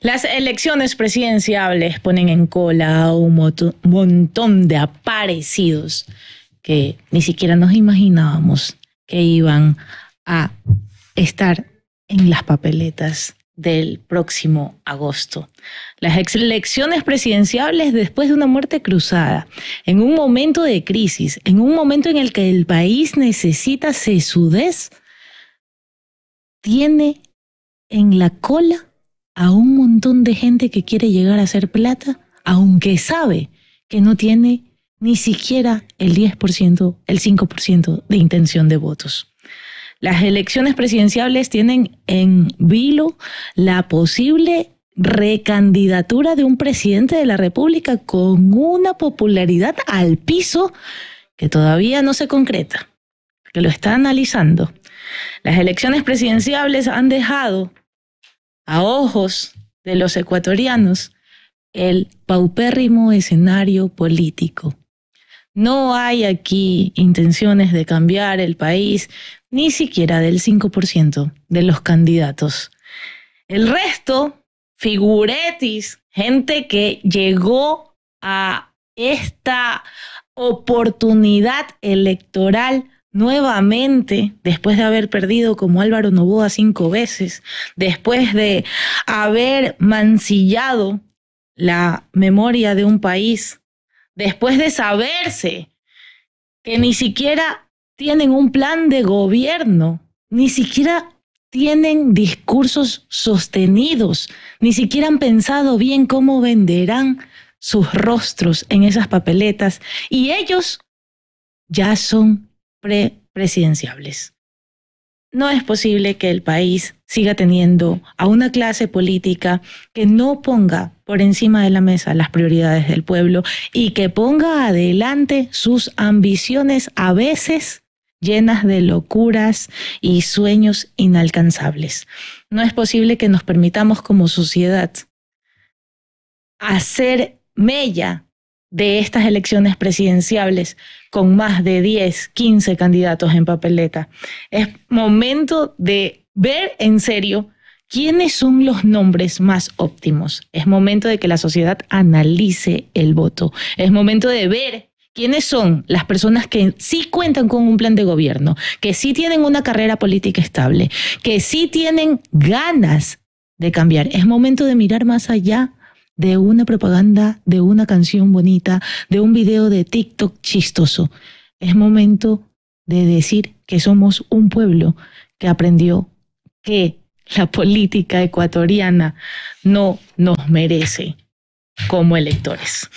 Las elecciones presidenciales ponen en cola a un montón de aparecidos que ni siquiera nos imaginábamos que iban a estar en las papeletas del próximo agosto. Las elecciones presidenciales después de una muerte cruzada, en un momento de crisis, en un momento en el que el país necesita sesudez, tiene en la cola a un montón de gente que quiere llegar a hacer plata, aunque sabe que no tiene ni siquiera el 10%, el 5% de intención de votos. Las elecciones presidenciales tienen en vilo la posible recandidatura de un presidente de la República con una popularidad al piso que todavía no se concreta, que lo está analizando. Las elecciones presidenciales han dejado a ojos de los ecuatorianos, el paupérrimo escenario político. No hay aquí intenciones de cambiar el país, ni siquiera del 5% de los candidatos. El resto, figuretis, gente que llegó a esta oportunidad electoral nuevamente, después de haber perdido como Álvaro Novoa cinco veces, después de haber mancillado la memoria de un país, después de saberse que ni siquiera tienen un plan de gobierno, ni siquiera tienen discursos sostenidos, ni siquiera han pensado bien cómo venderán sus rostros en esas papeletas y ellos ya son presidenciables No es posible que el país siga teniendo a una clase política que no ponga por encima de la mesa las prioridades del pueblo y que ponga adelante sus ambiciones a veces llenas de locuras y sueños inalcanzables. No es posible que nos permitamos como sociedad hacer mella de estas elecciones presidenciales con más de 10, 15 candidatos en papeleta. Es momento de ver en serio quiénes son los nombres más óptimos. Es momento de que la sociedad analice el voto. Es momento de ver quiénes son las personas que sí cuentan con un plan de gobierno, que sí tienen una carrera política estable, que sí tienen ganas de cambiar. Es momento de mirar más allá de una propaganda, de una canción bonita, de un video de TikTok chistoso. Es momento de decir que somos un pueblo que aprendió que la política ecuatoriana no nos merece como electores.